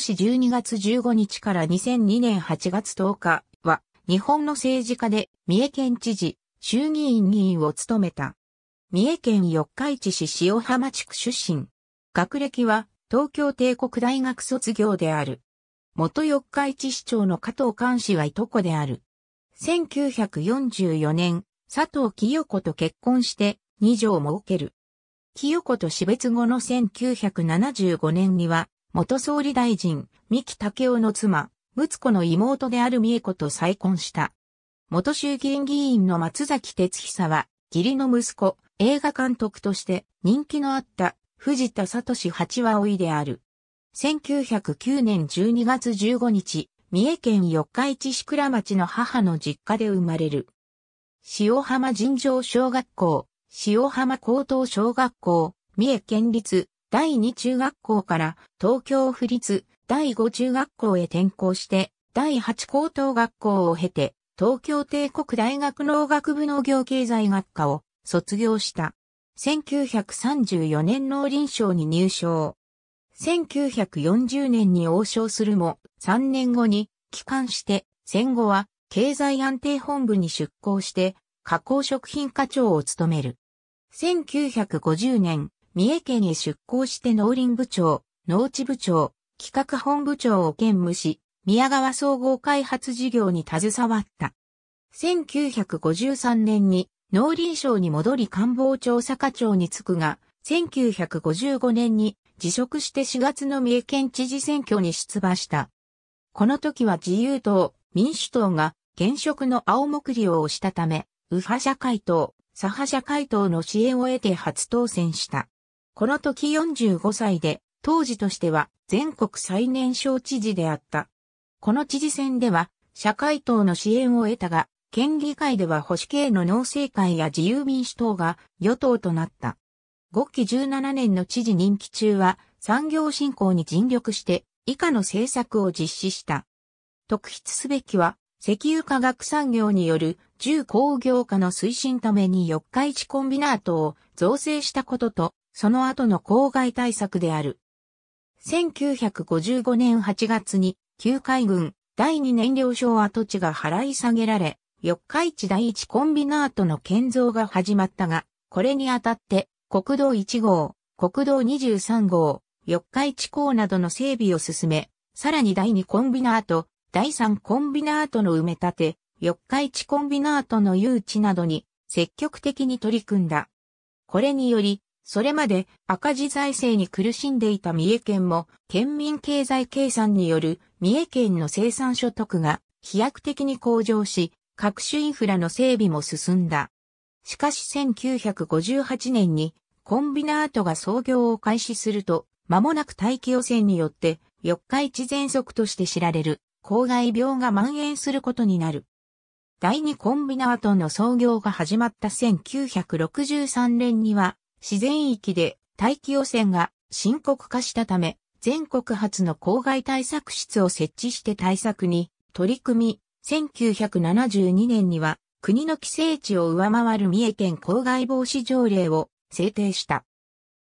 し12月15日から2002年8月10日は、日本の政治家で、三重県知事、衆議院議員を務めた。三重県四日市市塩浜地区出身。学歴は、東京帝国大学卒業である。元四日市市長の加藤寛氏はいとこである。1944年、佐藤清子と結婚して2女を設ける。清子と死別後の1975年には元総理大臣、三木武雄の妻、睦子の妹である三重子と再婚した。元衆議院議員の松崎哲久は、義理の息子、映画監督として人気のあった藤田聡八話老いである。1909年12月15日、三重県四日市市倉町の母の実家で生まれる。塩浜尋常小学校、塩浜高等小学校、三重県立第2中学校から東京府立第5中学校へ転校して、第8高等学校を経て、東京帝国大学農学部農業経済学科を卒業した。1934年農林省に入省。1940年に王将するも、3年後に帰還して、戦後は経済安定本部に出向して、加工食品課長を務める。1950年、三重県へ出向して農林部長、農地部長、企画本部長を兼務し、宮川総合開発事業に携わった。1953年に農林省に戻り官房長査課長に就くが、1955年に辞職して4月の三重県知事選挙に出馬した。この時は自由党、民主党が現職の青木利をしたため、右派社会党、左派社会党の支援を得て初当選した。この時45歳で、当時としては全国最年少知事であった。この知事選では、社会党の支援を得たが、県議会では保守系の農政会や自由民主党が与党となった。5期17年の知事任期中は、産業振興に尽力して、以下の政策を実施した。特筆すべきは、石油化学産業による重工業化の推進ために四日市コンビナートを造成したことと、その後の公害対策である。1955年8月に、旧海軍第二燃料省跡地が払い下げられ、四日市第一コンビナートの建造が始まったが、これにあたって、国道1号、国道23号、四日市港などの整備を進め、さらに第2コンビナート、第3コンビナートの埋め立て、四日市コンビナートの誘致などに積極的に取り組んだ。これにより、それまで赤字財政に苦しんでいた三重県も県民経済計算による三重県の生産所得が飛躍的に向上し、各種インフラの整備も進んだ。しかし1958年にコンビナートが創業を開始すると、間もなく大気汚染によって四日市喘息として知られる公害病が蔓延することになる。第二コンビナートの創業が始まった1963年には、自然域で大気汚染が深刻化したため、全国初の公害対策室を設置して対策に取り組み、1972年には国の規制値を上回る三重県公害防止条例を制定した。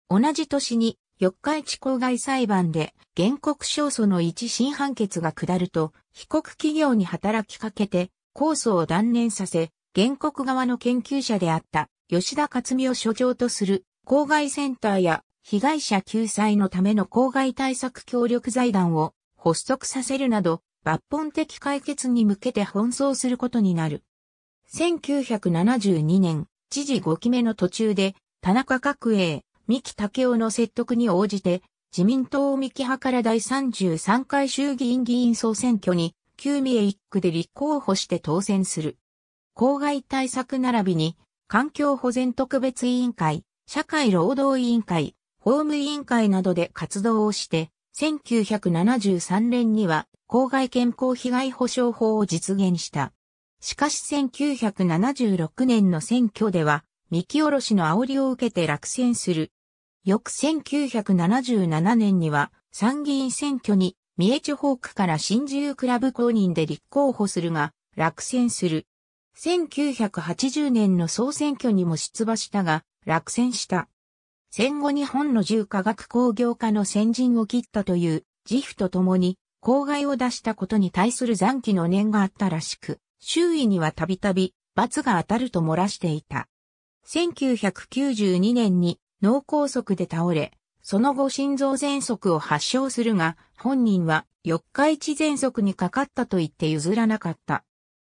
同じ年に四日市公害裁判で原告勝訴の一審判決が下ると、被告企業に働きかけて控訴を断念させ、原告側の研究者であった吉田勝美を所長とする公害センターや被害者救済のための公害対策協力財団を発足させるなど抜本的解決に向けて奔走することになる。1972年、知事5期目の途中で、田中角栄、三木武雄の説得に応じて、自民党三木派から第33回衆議院議員総選挙に、旧三重一区で立候補して当選する。公害対策並びに、環境保全特別委員会、社会労働委員会、法務委員会などで活動をして、1973年には公害健康被害保障法を実現した。しかし1976年の選挙では、見下ろしの煽りを受けて落選する。翌1977年には参議院選挙に三重地方区から新自由クラブ公認で立候補するが落選する。1980年の総選挙にも出馬したが、落選した。戦後日本の重化学工業化の先陣を切ったという自負とともに、公害を出したことに対する残機の念があったらしく、周囲にはたびたび罰が当たると漏らしていた。1992年に脳梗塞で倒れ、その後心臓喘息を発症するが、本人は四日市喘息にかかったと言って譲らなかった。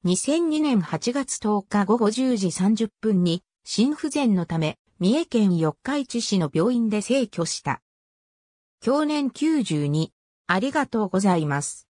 2002年8月10日午後10時30分に心不全のため三重県四日市市の病院で逝去した。去年92。ありがとうございます。